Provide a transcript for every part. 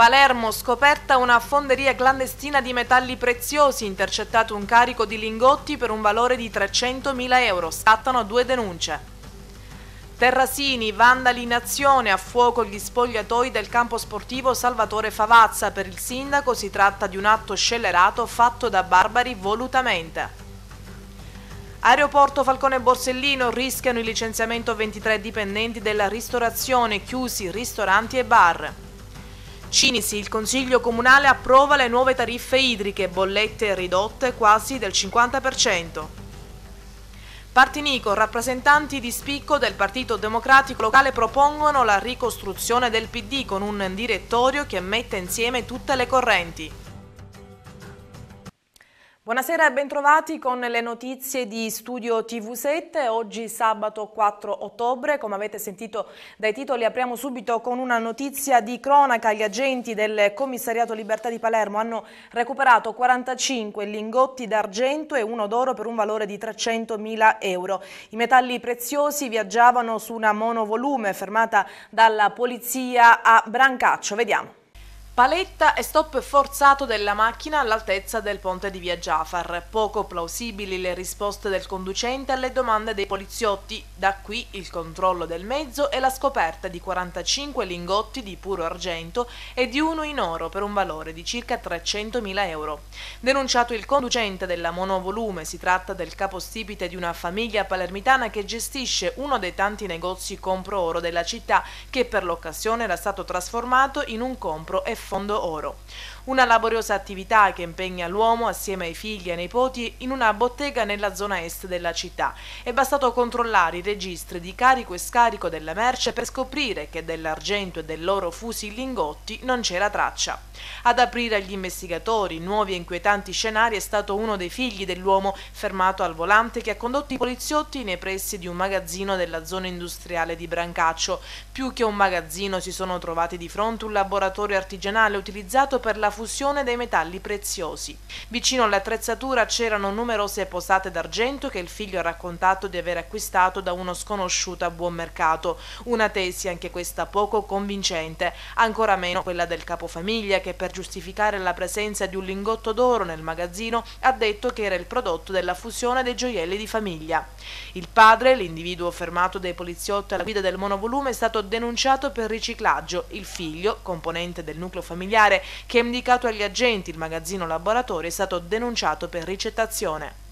Palermo scoperta una fonderia clandestina di metalli preziosi, intercettato un carico di lingotti per un valore di 300.000 euro, scattano due denunce. Terrasini, vandali in azione, a fuoco gli spogliatoi del campo sportivo Salvatore Favazza. Per il sindaco si tratta di un atto scellerato fatto da barbari volutamente. Aeroporto Falcone Borsellino rischiano il licenziamento 23 dipendenti della ristorazione, chiusi ristoranti e bar. Cinisi, il Consiglio Comunale approva le nuove tariffe idriche, bollette ridotte quasi del 50%. Partinico, rappresentanti di spicco del Partito Democratico Locale propongono la ricostruzione del PD con un direttorio che metta insieme tutte le correnti. Buonasera e bentrovati con le notizie di Studio TV7. Oggi sabato 4 ottobre, come avete sentito dai titoli, apriamo subito con una notizia di cronaca. Gli agenti del Commissariato Libertà di Palermo hanno recuperato 45 lingotti d'argento e uno d'oro per un valore di 300.000 euro. I metalli preziosi viaggiavano su una monovolume fermata dalla polizia a Brancaccio. Vediamo. Paletta e stop forzato della macchina all'altezza del ponte di via Jafar. Poco plausibili le risposte del conducente alle domande dei poliziotti. Da qui il controllo del mezzo e la scoperta di 45 lingotti di puro argento e di uno in oro per un valore di circa 300.000 euro. Denunciato il conducente della monovolume, si tratta del capostipite di una famiglia palermitana che gestisce uno dei tanti negozi compro oro della città che per l'occasione era stato trasformato in un compro e fondo oro una laboriosa attività che impegna l'uomo assieme ai figli e ai nipoti in una bottega nella zona est della città. È bastato controllare i registri di carico e scarico della merce per scoprire che dell'argento e dell'oro fusi lingotti non c'era traccia. Ad aprire agli investigatori nuovi e inquietanti scenari è stato uno dei figli dell'uomo fermato al volante che ha condotto i poliziotti nei pressi di un magazzino della zona industriale di Brancaccio. Più che un magazzino si sono trovati di fronte un laboratorio artigianale utilizzato per la la fusione dei metalli preziosi. Vicino all'attrezzatura c'erano numerose posate d'argento che il figlio ha raccontato di aver acquistato da uno sconosciuto a buon mercato, una tesi anche questa poco convincente, ancora meno quella del capofamiglia che per giustificare la presenza di un lingotto d'oro nel magazzino ha detto che era il prodotto della fusione dei gioielli di famiglia. Il padre, l'individuo fermato dai poliziotti alla guida del monovolume, è stato denunciato per riciclaggio, il figlio, componente del nucleo familiare, che è dedicato agli agenti, il magazzino laboratorio è stato denunciato per ricettazione.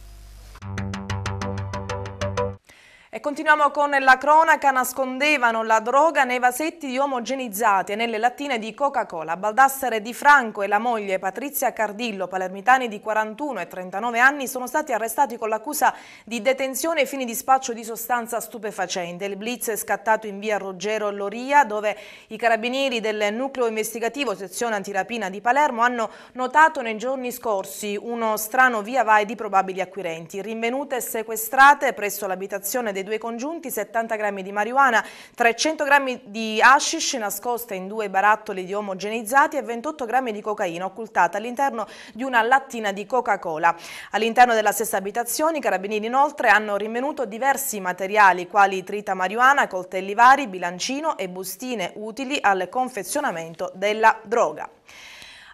E continuiamo con la cronaca, nascondevano la droga nei vasetti omogenizzati e nelle lattine di Coca-Cola. Baldassare Di Franco e la moglie Patrizia Cardillo, palermitani di 41 e 39 anni, sono stati arrestati con l'accusa di detenzione ai fini di spaccio di sostanza stupefacente. Il blitz è scattato in via Ruggero Loria, dove i carabinieri del nucleo investigativo sezione antirapina di Palermo hanno notato nei giorni scorsi uno strano via vai di probabili acquirenti, rinvenute e sequestrate presso l'abitazione del dei due congiunti 70 grammi di marijuana, 300 grammi di hashish nascosta in due barattoli di omogenizzati e 28 grammi di cocaina occultata all'interno di una lattina di Coca-Cola. All'interno della stessa abitazione i carabinieri inoltre hanno rinvenuto diversi materiali quali trita marijuana, coltelli vari, bilancino e bustine utili al confezionamento della droga.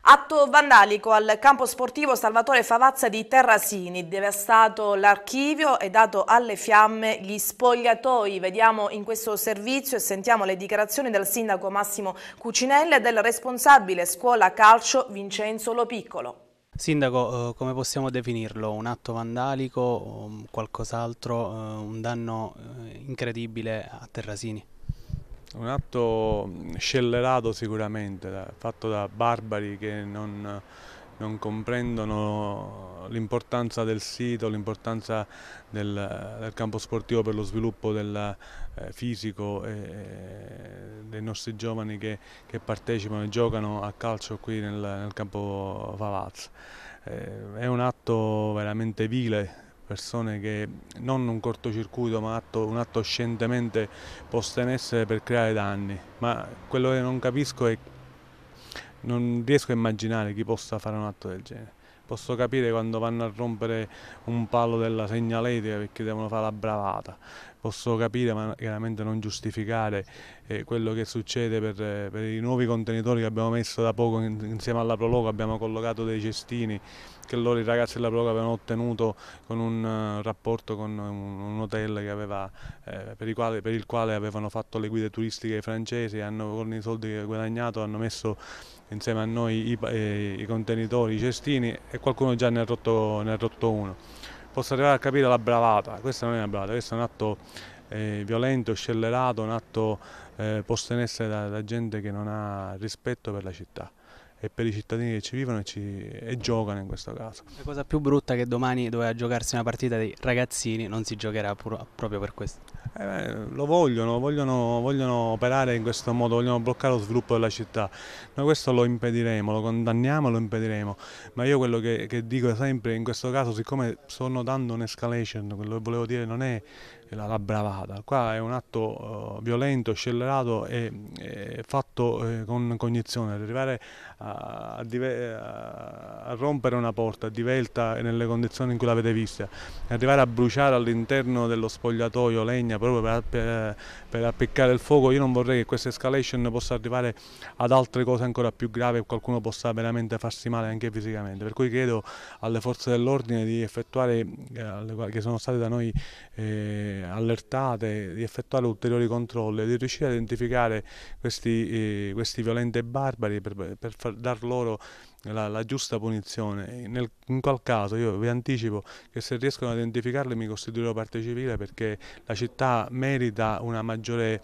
Atto vandalico al campo sportivo Salvatore Favazza di Terrasini, devastato l'archivio e dato alle fiamme gli spogliatoi. Vediamo in questo servizio e sentiamo le dichiarazioni del sindaco Massimo Cucinella e del responsabile scuola calcio Vincenzo Lopiccolo. Sindaco, eh, come possiamo definirlo? Un atto vandalico, o um, qualcos'altro, eh, un danno eh, incredibile a Terrasini? Un atto mm, scellerato sicuramente, fatto da barbari che non, non comprendono l'importanza del sito, l'importanza del, del, campo sportivo per lo sviluppo del, eh, fisico eh, dei nostri giovani che, che, partecipano e giocano a calcio qui nel, nel campo Favaz. Eh, è un atto veramente vile persone che non un cortocircuito ma atto, un atto scientemente posto in essere per creare danni, ma quello che non capisco è non riesco a immaginare chi possa fare un atto del genere posso capire quando vanno a rompere un palo della segnaletica perché devono fare la bravata, posso capire ma chiaramente non giustificare eh, quello che succede per, eh, per, i nuovi contenitori che abbiamo messo da poco in, insieme alla Prologo, abbiamo collocato dei cestini che loro i ragazzi della Prologo avevano ottenuto con un uh, rapporto con un, un hotel aveva, eh, per, quale, per il quale avevano fatto le guide turistiche francesi, hanno, con i soldi che guadagnato hanno messo insieme a noi i, eh, i contenitori, i cestini e qualcuno già ne ha rotto, ne ha rotto uno. Posso arrivare a capire la bravata, questa non è una bravata, questo è un atto eh, violento, scellerato, un atto eh, posto in essere da, da gente che non ha rispetto per la città e per i cittadini che ci vivono e, ci, e giocano in questo caso. La cosa più brutta è che domani doveva giocarsi una partita dei ragazzini, non si giocherà pur, proprio per questo. Eh beh, lo vogliono, vogliono, vogliono, operare in questo modo, vogliono bloccare lo sviluppo della città. Noi questo lo impediremo, lo condanniamo e lo impediremo. Ma io quello che, che dico sempre in questo caso, siccome sto notando un'escalation, quello che volevo dire non è la, la, bravata. Qua è un atto uh, violento, scellerato e, e fatto eh, con cognizione. Arrivare a, a, rompere una porta, a divelta nelle condizioni in cui l'avete vista, arrivare a bruciare all'interno dello spogliatoio legna proprio per, per, per, appiccare il fuoco, io non vorrei che questa escalation possa arrivare ad altre cose ancora più gravi e qualcuno possa veramente farsi male anche fisicamente, per cui chiedo alle forze dell'ordine di effettuare, eh, che sono state da noi eh, allertate, di effettuare ulteriori controlli, di riuscire a identificare questi, eh, questi violenti e barbari per, per far dar loro la, la giusta punizione. Nel, in qual caso io vi anticipo che se riescono ad identificarle mi costituirò parte civile perché la città merita una maggiore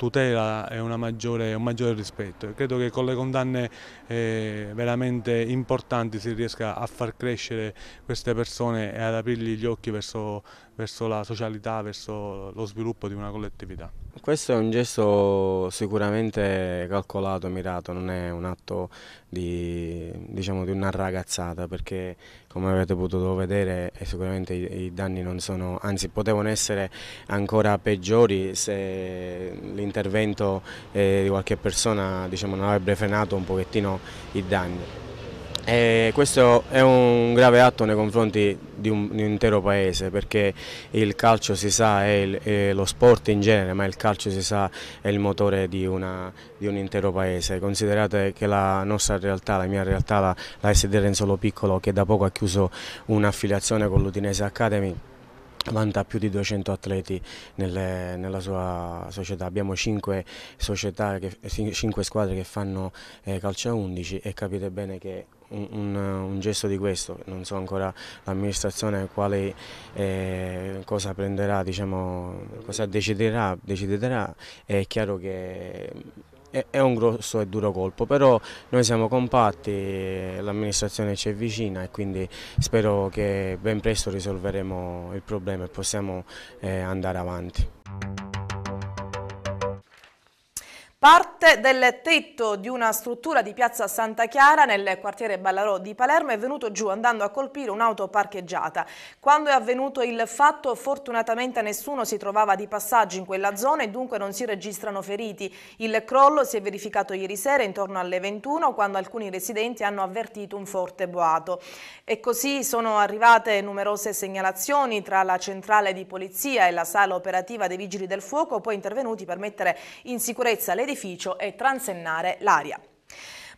tutela e maggiore, un maggiore rispetto. E credo che con le condanne eh, veramente importanti si riesca a far crescere queste persone e ad aprirgli gli occhi verso, verso la socialità, verso lo sviluppo di una collettività. Questo è un gesto sicuramente calcolato, mirato, non è un atto di, diciamo, di, una ragazzata perché come avete potuto vedere eh, sicuramente i, i danni non sono, anzi potevano essere ancora peggiori se l'intervento l'intervento eh, di qualche persona diciamo, non avrebbe frenato un pochettino i danni. E questo è un grave atto nei confronti di un, di un intero paese perché il calcio si sa è, il, è, lo sport in genere ma il calcio si sa è il motore di, una, di, un intero paese considerate che la nostra realtà, la mia realtà la, la SD Renzolo Piccolo che da poco ha chiuso un'affiliazione con l'Udinese Academy vanta più di 200 atleti nelle, nella sua società, abbiamo 5, che, 5 squadre che fanno eh, calcio a 11 e capite bene che un, un, un, gesto di questo, non so ancora l'amministrazione quale eh, cosa prenderà, diciamo, cosa deciderà, deciderà, è chiaro che è un grosso e duro colpo, però noi siamo compatti, l'amministrazione ci è vicina e quindi spero che ben presto risolveremo il problema e possiamo eh, andare avanti. Parte del tetto di una struttura di piazza Santa Chiara nel quartiere Ballarò di Palermo è venuto giù andando a colpire un'auto parcheggiata. Quando è avvenuto il fatto fortunatamente nessuno si trovava di passaggio in quella zona e dunque non si registrano feriti. Il crollo si è verificato ieri sera intorno alle 21 quando alcuni residenti hanno avvertito un forte boato. E così sono arrivate numerose segnalazioni tra la centrale di polizia e la sala operativa dei vigili del fuoco poi intervenuti per mettere in sicurezza le dell'edificio e transennare l'aria.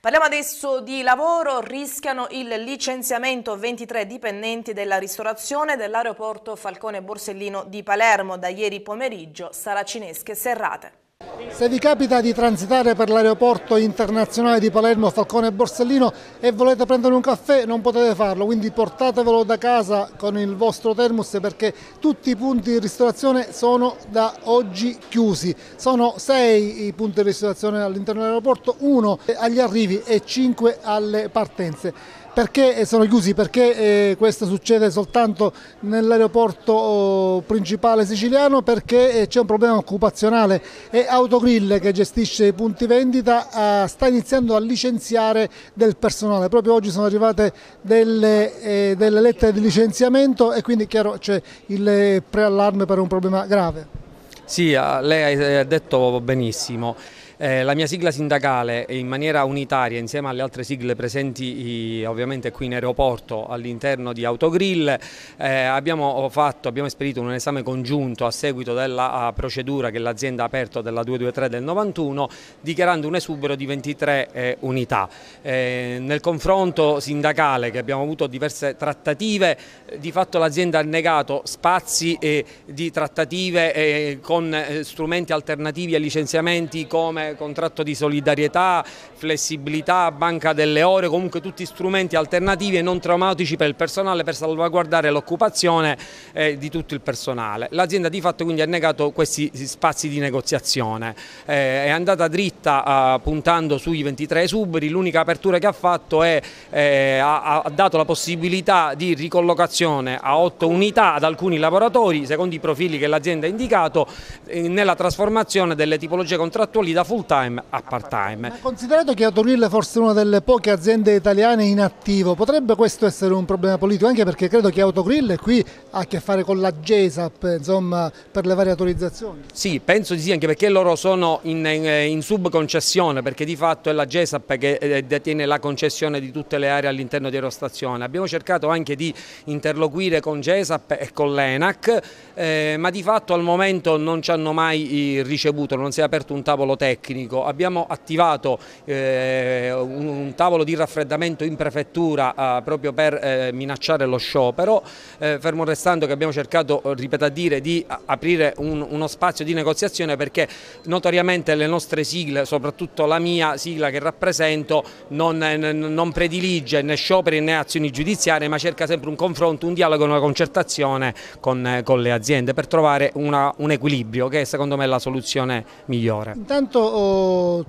Parliamo adesso di lavoro, rischiano il licenziamento 23 dipendenti della ristorazione dell'aeroporto Falcone Borsellino di Palermo da ieri pomeriggio, saracinesche serrate. Se vi capita di transitare per l'aeroporto internazionale di Palermo Falcone e Borsellino e volete prendere un caffè non potete farlo, quindi portatevelo da casa con il vostro termus perché tutti i punti di ristorazione sono da oggi chiusi. Sono sei i punti di ristorazione all'interno dell'aeroporto, uno agli arrivi e cinque alle partenze. Perché eh, sono chiusi? Perché eh, questo succede soltanto nell'aeroporto oh, principale siciliano? Perché eh, c'è un problema occupazionale e Autogrill che gestisce i punti vendita ah, sta iniziando a licenziare del personale. Proprio oggi sono arrivate delle, delle lettere di licenziamento e quindi chiaro c'è il preallarme per un problema grave. Sì, ah, lei ha detto benissimo. Eh, la mia sigla sindacale in maniera unitaria insieme alle altre sigle presenti ovviamente qui in aeroporto all'interno di Autogrill eh, abbiamo, fatto, abbiamo esperito un esame congiunto a seguito della procedura che l'azienda ha aperto della 223 del 91 dichiarando un esubero di 23 eh, unità. Eh, nel confronto sindacale che abbiamo avuto diverse trattative eh, di fatto l'azienda ha negato spazi di trattative eh, con strumenti alternativi ai licenziamenti come contratto di solidarietà, flessibilità, banca delle ore, comunque tutti strumenti alternativi e non traumatici per il personale per salvaguardare l'occupazione eh, di tutto il personale. L'azienda di fatto quindi ha negato questi spazi di negoziazione, eh, è andata dritta eh, puntando sui 23 esuberi, l'unica apertura che ha fatto è eh, ha, ha dato la possibilità di ricollocazione a 8 unità ad alcuni lavoratori secondo i profili che l'azienda ha indicato eh, nella trasformazione delle tipologie contrattuali da full time a part time. Ma considerato che Autoril è forse una delle poche aziende italiane in attivo, potrebbe questo essere un problema politico? Anche perché credo che Autogrill qui ha a che fare con la GESAP, insomma, per le varie autorizzazioni. Sì, penso di sì, anche perché loro sono in, in, in subconcessione, perché di fatto è la GESAP che eh, detiene la concessione di tutte le aree all'interno di Aerostazione. Abbiamo cercato anche di interloquire con GESAP e con l'ENAC, eh, ma di fatto al momento non ci hanno mai eh, ricevuto, non si è aperto un tavolo tecnico tecnico, abbiamo attivato eh, un, un, tavolo di raffreddamento in prefettura eh, proprio per eh, minacciare lo sciopero, eh, fermo restando che abbiamo cercato, eh, ripeto a dire, di aprire un, uno spazio di negoziazione perché notoriamente le nostre sigle, soprattutto la mia sigla che rappresento, non, non predilige né scioperi né azioni giudiziarie ma cerca sempre un confronto, un dialogo, una concertazione con, con le aziende per trovare una, un equilibrio che secondo me è la soluzione migliore. Intanto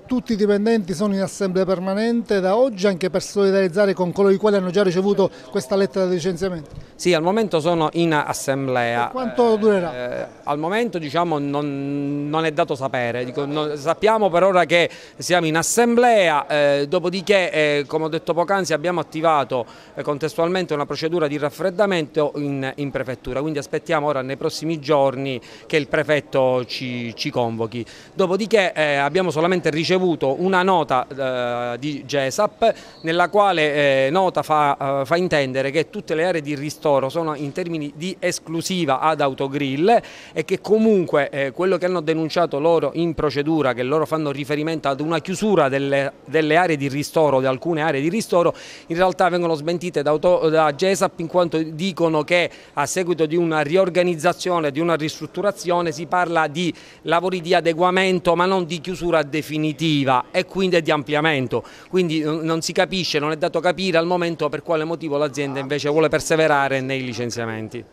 tutti i dipendenti sono in assemblea permanente da oggi anche per solidarizzare con coloro i quali hanno già ricevuto questa lettera di licenziamento? Sì, al momento sono in assemblea. E quanto durerà? Eh, eh, al momento diciamo, non, non, è dato sapere, Dico, non, sappiamo per ora che siamo in assemblea, eh, dopodiché eh, come ho detto poc'anzi abbiamo attivato eh, contestualmente una procedura di raffreddamento in, in, prefettura, quindi aspettiamo ora nei prossimi giorni che il prefetto ci, ci convochi. Dopodiché eh, abbiamo abbiamo solamente ricevuto una nota eh, di GESAP nella quale eh, nota fa, eh, fa, intendere che tutte le aree di ristoro sono in termini di esclusiva ad autogrill e che comunque eh, quello che hanno denunciato loro in procedura, che loro fanno riferimento ad una chiusura delle, delle aree di ristoro, di alcune aree di ristoro, in realtà vengono smentite da, auto, da GESAP in quanto dicono che a seguito di una riorganizzazione, di una ristrutturazione si parla di lavori di adeguamento ma non di chiusura chiusura definitiva e quindi è di ampliamento, quindi non si capisce, non è dato capire al momento per quale motivo l'azienda invece vuole perseverare nei licenziamenti.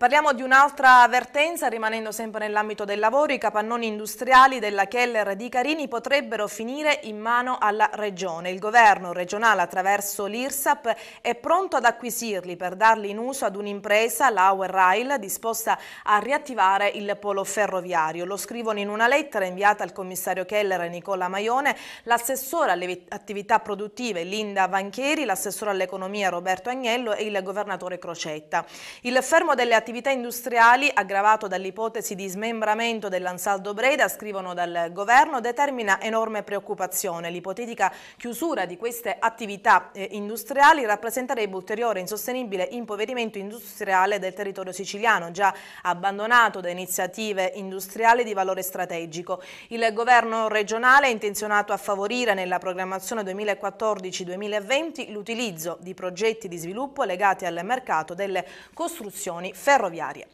Parliamo di un'altra avvertenza, rimanendo sempre nell'ambito del lavoro, i capannoni industriali della Keller di Carini potrebbero finire in mano alla Regione. Il governo regionale attraverso l'IRSAP è pronto ad acquisirli per darli in uso ad un'impresa, l'Auer Rail, disposta a riattivare il polo ferroviario. Lo scrivono in una lettera inviata al commissario Keller Nicola Maione, l'assessore alle attività produttive Linda Vanchieri, l'assessore all'economia Roberto Agnello e il governatore Crocetta. Il fermo delle attività attività industriali, aggravato dall'ipotesi di smembramento dell'Ansaldo Breda, scrivono dal governo, determina enorme preoccupazione. L'ipotetica chiusura di queste attività eh, industriali rappresenterebbe ulteriore e insostenibile impoverimento industriale del territorio siciliano, già abbandonato da iniziative industriali di valore strategico. Il governo regionale è intenzionato a favorire nella programmazione 2014-2020 l'utilizzo di progetti di sviluppo legati al mercato delle costruzioni ferroviarie ferroviarie.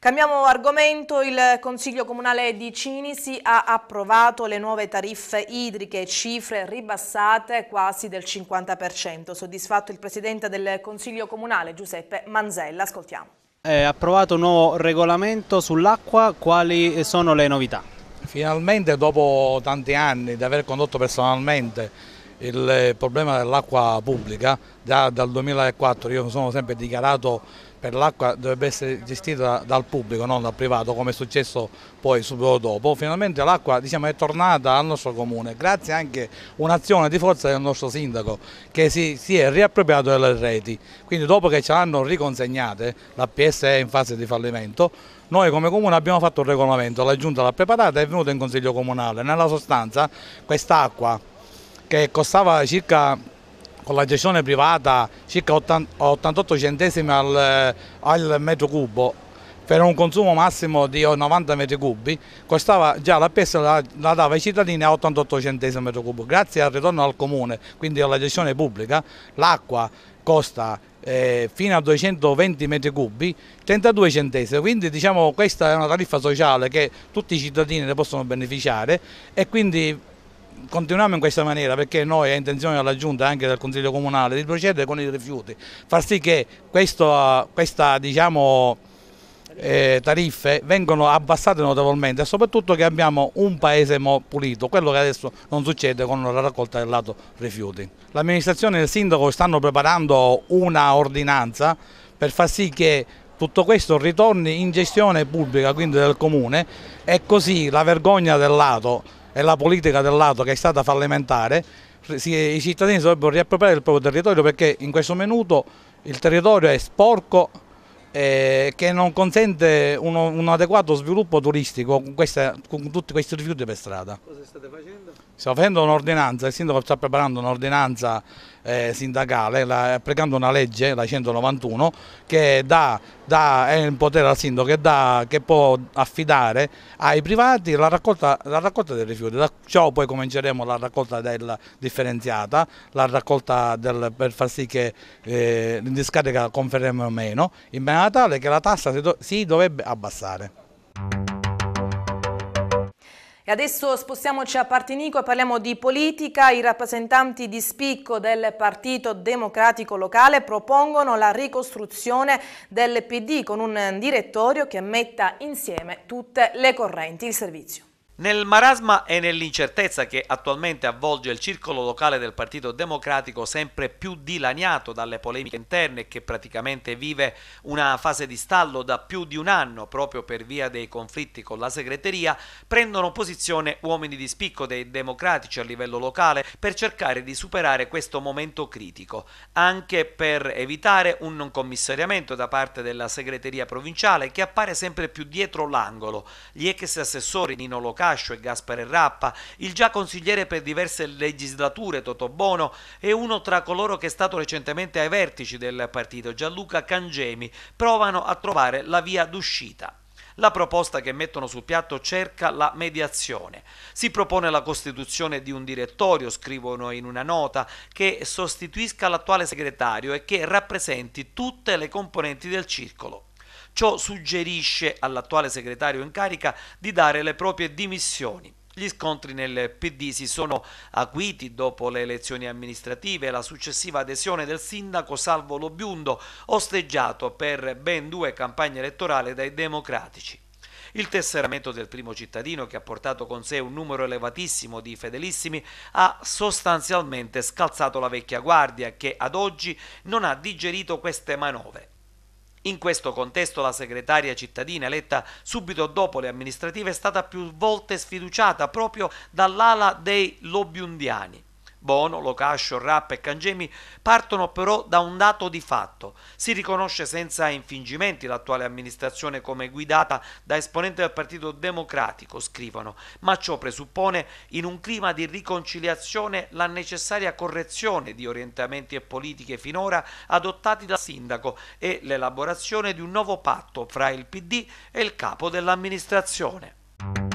Cambiamo argomento, il Consiglio Comunale di Cinisi ha approvato le nuove tariffe idriche, cifre ribassate quasi del 50%. Soddisfatto il Presidente del Consiglio Comunale Giuseppe Manzella, ascoltiamo. È approvato un nuovo regolamento sull'acqua, quali sono le novità? Finalmente dopo tanti anni di aver condotto personalmente il problema dell'acqua pubblica, già dal 2004 io mi sono sempre dichiarato per l'acqua dovrebbe essere gestita dal pubblico, non dal privato, come è successo poi subito dopo. Finalmente l'acqua diciamo, è tornata al nostro comune, grazie anche a un'azione di forza del nostro sindaco che si, si è riappropriato delle reti. Quindi dopo che ce l'hanno riconsegnate, l'APS è in fase di fallimento, noi come comune abbiamo fatto un regolamento, la giunta l'ha preparata e è venuta in consiglio comunale. Nella sostanza quest'acqua che costava circa con la gestione privata circa 88 centesimi al, eh, al metro cubo per un consumo massimo di 90 metri cubi, costava già la PES la, la, dava ai cittadini a 88 centesimi al metro cubo. Grazie al ritorno al comune, quindi alla gestione pubblica, l'acqua costa eh, fino a 220 metri cubi 32 centesimi, quindi diciamo questa è una tariffa sociale che tutti i cittadini ne possono beneficiare e quindi continuiamo in questa maniera perché noi è intenzione della Giunta e anche del Consiglio Comunale di procedere con i rifiuti, far sì che queste diciamo, eh, tariffe vengano abbassate notevolmente e soprattutto che abbiamo un paese pulito, quello che adesso non succede con la raccolta del lato rifiuti. L'amministrazione e il sindaco stanno preparando una ordinanza per far sì che tutto questo ritorni in gestione pubblica, quindi del comune, e così la vergogna del lato e la politica del lato che è stata fallimentare, i cittadini dovrebbero riappropriare il proprio territorio perché in questo minuto il territorio è sporco eh, che non consente uno, un adeguato sviluppo turistico con, questa, con tutti questi rifiuti per strada. Cosa state facendo? Stiamo facendo un'ordinanza, il sindaco sta preparando un'ordinanza eh, sindacale, la, applicando una legge, la 191, che dà, dà, è in potere al sindaco che, dà, che può affidare ai privati la raccolta, la raccolta, dei rifiuti. Da ciò poi cominceremo la raccolta del, differenziata, la raccolta del, per far sì che eh, l'indiscarica o meno, in Natale che la tassa si, do si dovrebbe abbassare. E adesso spostiamoci a Partinico e parliamo di politica. I rappresentanti di spicco del Partito Democratico Locale propongono la ricostruzione del PD con un direttorio che metta insieme tutte le correnti. Il servizio. Nel marasma e nell'incertezza che attualmente avvolge il circolo locale del Partito Democratico, sempre più dilaniato dalle polemiche interne che praticamente vive una fase di stallo da più di un anno proprio per via dei conflitti con la segreteria, prendono posizione uomini di spicco dei democratici a livello locale per cercare di superare questo momento critico, anche per evitare un non commissariamento da parte della segreteria provinciale che appare sempre più dietro l'angolo. Gli ex assessori Nino Locale Cascio e Gaspare Rappa, il già consigliere per diverse legislature Toto Bono e uno tra coloro che è stato recentemente ai vertici del partito Gianluca Cangemi, provano a trovare la via d'uscita. La proposta che mettono sul piatto cerca la mediazione. Si propone la costituzione di un direttorio, scrivono in una nota, che sostituisca l'attuale segretario e che rappresenti tutte le componenti del circolo. Ciò suggerisce all'attuale segretario in carica di dare le proprie dimissioni. Gli scontri nel PD si sono acuiti dopo le elezioni amministrative e la successiva adesione del sindaco Salvo Lobiundo, osteggiato per ben due campagne elettorali dai democratici. Il tesseramento del primo cittadino, che ha portato con sé un numero elevatissimo di fedelissimi, ha sostanzialmente scalzato la vecchia guardia che ad oggi non ha digerito queste manovre. In questo contesto la segretaria cittadina eletta subito dopo le amministrative è stata più volte sfiduciata proprio dall'ala dei lobbiundiani. Bono, Locascio, Rapp e Cangemi partono però da un dato di fatto. Si riconosce senza infingimenti l'attuale amministrazione come guidata da esponenti del Partito Democratico, scrivono, ma ciò presuppone in un clima di riconciliazione la necessaria correzione di orientamenti e politiche finora adottati dal sindaco e l'elaborazione di un nuovo patto fra il PD e il capo dell'amministrazione.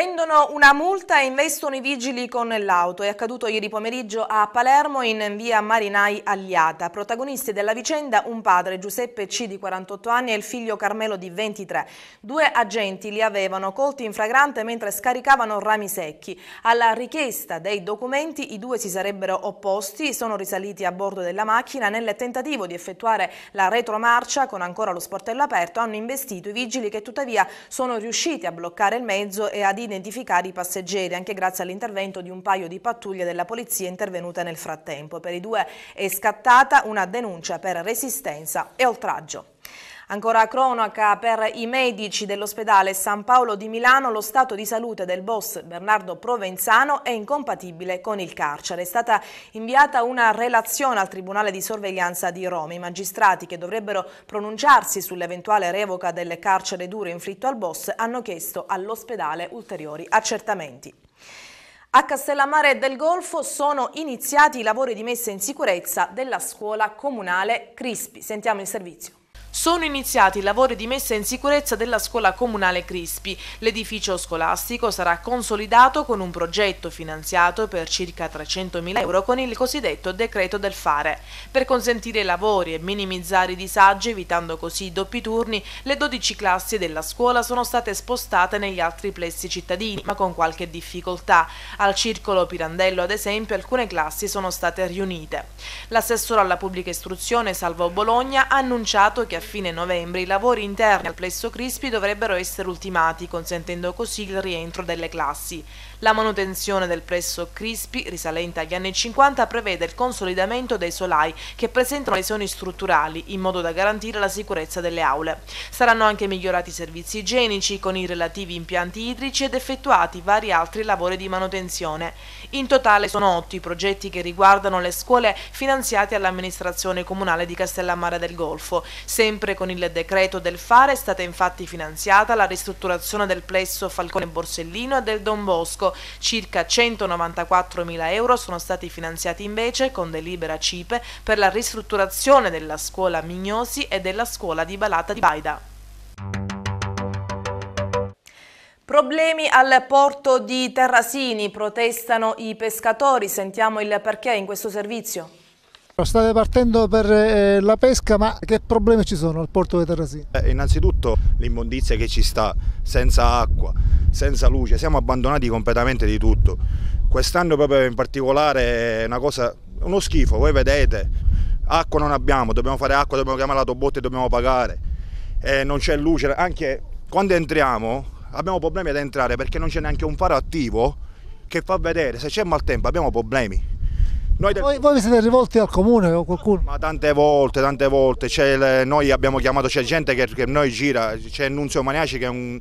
Prendono una multa e investono i vigili con l'auto. È accaduto ieri pomeriggio a Palermo in via Marinai Agliata. Protagonisti della vicenda un padre Giuseppe C di 48 anni e il figlio Carmelo di 23. Due agenti li avevano colti in fragrante mentre scaricavano rami secchi. Alla richiesta dei documenti i due si sarebbero opposti, sono risaliti a bordo della macchina nel tentativo di effettuare la retromarcia con ancora lo sportello aperto hanno investito i vigili che tuttavia sono riusciti a bloccare il mezzo e ad identificare i passeggeri, anche grazie all'intervento di un paio di pattuglie della polizia intervenute nel frattempo. Per i due è scattata una denuncia per resistenza e oltraggio. Ancora cronaca per i medici dell'ospedale San Paolo di Milano, lo stato di salute del boss Bernardo Provenzano è incompatibile con il carcere. È stata inviata una relazione al Tribunale di Sorveglianza di Roma. I magistrati che dovrebbero pronunciarsi sull'eventuale revoca del carcere duro inflitto al boss hanno chiesto all'ospedale ulteriori accertamenti. A Castellammare del Golfo sono iniziati i lavori di messa in sicurezza della scuola comunale Crispi. Sentiamo il servizio sono iniziati i lavori di messa in sicurezza della scuola comunale Crispi. L'edificio scolastico sarà consolidato con un progetto finanziato per circa 300.000 euro con il cosiddetto decreto del fare. Per consentire i lavori e minimizzare i disagi, evitando così i doppi turni, le 12 classi della scuola sono state spostate negli altri plessi cittadini, ma con qualche difficoltà. Al circolo Pirandello, ad esempio, alcune classi sono state riunite. L'assessore alla pubblica istruzione, Salvo Bologna, ha annunciato che a a fine novembre i lavori interni al plesso Crispi dovrebbero essere ultimati, consentendo così il rientro delle classi. La manutenzione del presso Crispi, risalente agli anni 50, prevede il consolidamento dei solai che presentano lesioni strutturali in modo da garantire la sicurezza delle aule. Saranno anche migliorati i servizi igienici con i relativi impianti idrici ed effettuati vari altri lavori di manutenzione. In totale sono otto i progetti che riguardano le scuole finanziate all'amministrazione comunale di Castellammare del Golfo. Sempre con il decreto del fare è stata infatti finanziata la ristrutturazione del plesso Falcone Borsellino e del Don Bosco circa 194 mila euro sono stati finanziati invece con delibera CIPE per la ristrutturazione della scuola Mignosi e della scuola di Balata di Baida. Problemi al porto di Terrasini, protestano i pescatori, sentiamo il perché in questo servizio. State partendo per eh, la pesca, ma che problemi ci sono al porto di Terrasini? Eh, innanzitutto l'immondizia che ci sta, senza acqua, senza luce, siamo abbandonati completamente di tutto. Quest'anno proprio in particolare è una cosa, uno schifo, voi vedete, acqua non abbiamo, dobbiamo fare acqua, dobbiamo chiamare la e dobbiamo pagare, eh, non c'è luce, anche quando entriamo abbiamo problemi ad entrare perché non c'è neanche un faro attivo che fa vedere, se c'è maltempo abbiamo problemi. Noi del... voi, voi, vi siete rivolti al comune o qualcuno? Ma tante volte, tante volte, le... noi abbiamo chiamato, c'è gente che, che noi gira, c'è Nunzio Maniaci che è un,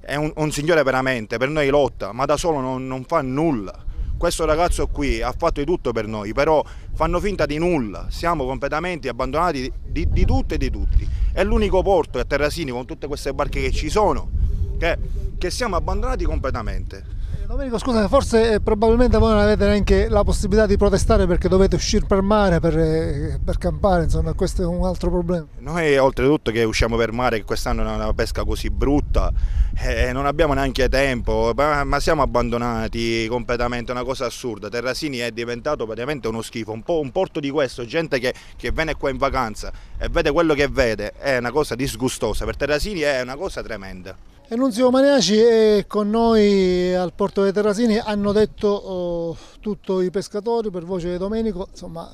è un, un, signore veramente, per noi lotta, ma da solo non, non fa nulla questo ragazzo qui ha fatto di tutto per noi, però fanno finta di nulla, siamo completamente abbandonati di, di tutto e di tutti. È l'unico porto a Terrasini con tutte queste barche che ci sono, che, che siamo abbandonati completamente. Domenico, scusa, forse eh, probabilmente voi non avete neanche la possibilità di protestare perché dovete uscire per mare per, eh, per campare, insomma, questo è un altro problema. Noi oltretutto che usciamo per mare, che quest'anno è una pesca così brutta, eh, non abbiamo neanche tempo, ma, ma, siamo abbandonati completamente, è una cosa assurda. Terrasini è diventato praticamente uno schifo, un po' un porto di questo, gente che, che viene qua in vacanza e vede quello che vede, è una cosa disgustosa, per Terrasini è una cosa tremenda. Nunzio Maniaci è con noi al porto dei Terrasini, hanno detto oh, tutto i pescatori per voce di Domenico, insomma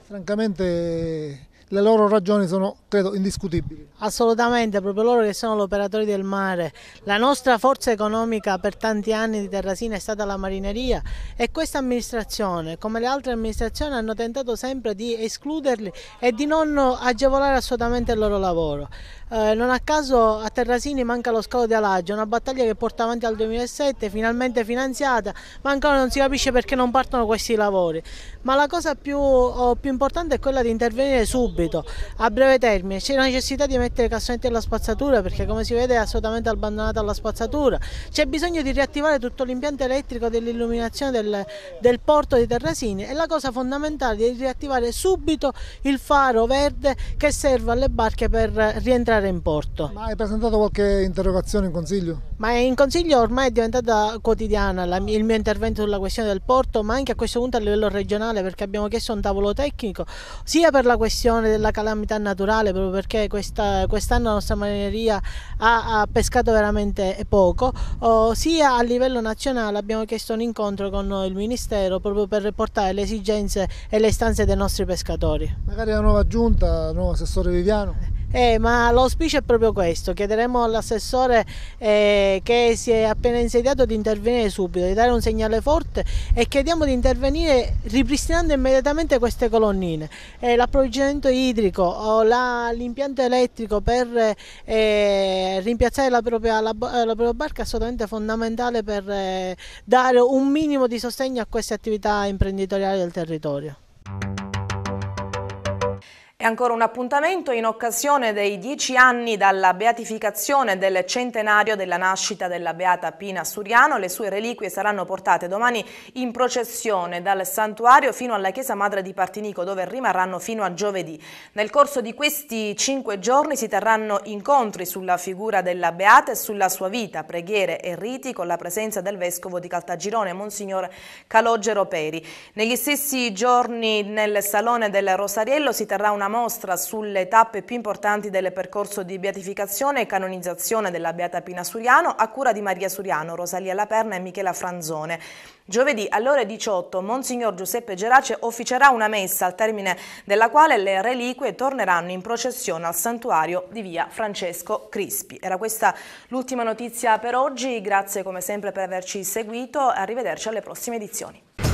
francamente le loro ragioni sono credo indiscutibili. Assolutamente, proprio loro che sono gli operatori del mare. La nostra forza economica per tanti anni di Terrasini è stata la marineria e questa amministrazione, come le altre amministrazioni, hanno tentato sempre di escluderli e di non agevolare assolutamente il loro lavoro. Eh, non a caso a Terrasini manca lo scalo di Alaggio, una battaglia che porta avanti al 2007, finalmente finanziata, ma ancora non si capisce perché non partono questi lavori. Ma la cosa più, più importante è quella di intervenire subito, a breve termine. C'è la necessità di mettere cassonetti alla spazzatura perché come si vede è assolutamente abbandonata alla spazzatura. C'è bisogno di riattivare tutto l'impianto elettrico dell'illuminazione del, del, porto di Terrasini e la cosa fondamentale è di riattivare subito il faro verde che serve alle barche per rientrare entrare in porto. Ma hai presentato qualche interrogazione in Consiglio? Ma in Consiglio ormai è diventata quotidiana la, il mio intervento sulla questione del porto, ma anche a questo punto a livello regionale perché abbiamo chiesto un tavolo tecnico sia per la questione della calamità naturale, proprio perché quest'anno la nostra marineria ha, ha, pescato veramente poco, oh, sia a livello nazionale abbiamo chiesto un incontro con il Ministero proprio per riportare le esigenze e le istanze dei nostri pescatori. Magari la nuova giunta, il nuovo assessore Viviano? Eh, ma l'auspicio è proprio questo, chiederemo all'assessore eh, che si è appena insediato di intervenire subito, di dare un segnale forte e chiediamo di intervenire ripristinando immediatamente queste colonnine. Eh, l'approvvigionamento idrico, l'impianto elettrico per eh, rimpiazzare la propria, la, la propria, barca è assolutamente fondamentale per eh, dare un minimo di sostegno a queste attività imprenditoriali del territorio. E ancora un appuntamento in occasione dei dieci anni dalla beatificazione del centenario della nascita della Beata Pina Suriano. Le sue reliquie saranno portate domani in processione dal santuario fino alla Chiesa Madre di Partinico dove rimarranno fino a giovedì. Nel corso di questi cinque giorni si terranno incontri sulla figura della Beata e sulla sua vita, preghiere e riti con la presenza del Vescovo di Caltagirone, Monsignor Calogero Peri. Negli stessi giorni nel Salone del Rosariello si terrà una una mostra sulle tappe più importanti del percorso di beatificazione e canonizzazione della Beata Pina Suriano a cura di Maria Suriano, Rosalia Laperna e Michela Franzone. Giovedì alle ore 18 Monsignor Giuseppe Gerace officerà una messa al termine della quale le reliquie torneranno in processione al santuario di via Francesco Crispi. Era questa l'ultima notizia per oggi, grazie come sempre per averci seguito, arrivederci alle prossime edizioni.